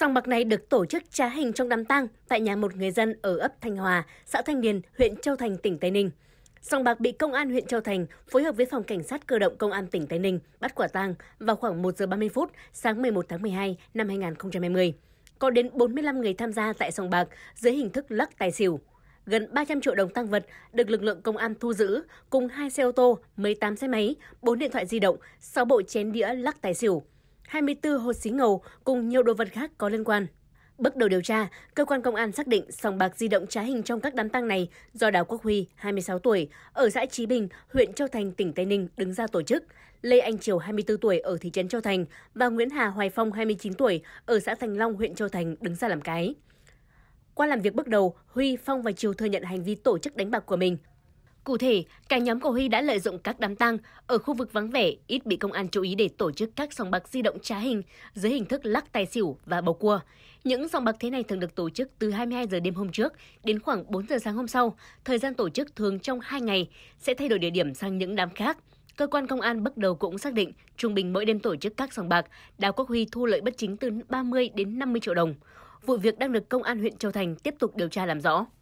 Sòng bạc này được tổ chức trá hình trong đám tang tại nhà một người dân ở ấp Thanh Hòa, xã Thanh Điền, huyện Châu Thành, tỉnh Tây Ninh. Sòng bạc bị công an huyện Châu Thành phối hợp với phòng cảnh sát cơ động công an tỉnh Tây Ninh bắt quả tang vào khoảng 1 giờ 30 phút sáng 11 tháng 12 năm 2020. Có đến 45 người tham gia tại sòng bạc dưới hình thức lắc tài xỉu. Gần 300 triệu đồng tăng vật được lực lượng công an thu giữ cùng hai xe ô tô, 18 xe máy, 4 điện thoại di động, 6 bộ chén đĩa lắc tài xỉu. 24 hột xí ngầu cùng nhiều đồ vật khác có liên quan. Bước đầu điều tra, cơ quan công an xác định sòng bạc di động trá hình trong các đám tang này do Đào Quốc Huy, 26 tuổi, ở xã Chí Bình, huyện Châu Thành, tỉnh Tây Ninh đứng ra tổ chức, Lê Anh Triều, 24 tuổi, ở thị trấn Châu Thành và Nguyễn Hà Hoài Phong, 29 tuổi, ở xã Thành Long, huyện Châu Thành đứng ra làm cái. Qua làm việc bước đầu, Huy, Phong và Triều thừa nhận hành vi tổ chức đánh bạc của mình – Cụ thể, cả nhóm của Huy đã lợi dụng các đám tang ở khu vực vắng vẻ, ít bị công an chú ý để tổ chức các sòng bạc di động trá hình dưới hình thức lắc tài xỉu và bầu cua. Những sòng bạc thế này thường được tổ chức từ 22 giờ đêm hôm trước đến khoảng 4 giờ sáng hôm sau. Thời gian tổ chức thường trong 2 ngày sẽ thay đổi địa điểm sang những đám khác. Cơ quan công an bước đầu cũng xác định trung bình mỗi đêm tổ chức các sòng bạc, Đào Quốc Huy thu lợi bất chính từ 30 đến 50 triệu đồng. Vụ việc đang được công an huyện Châu Thành tiếp tục điều tra làm rõ.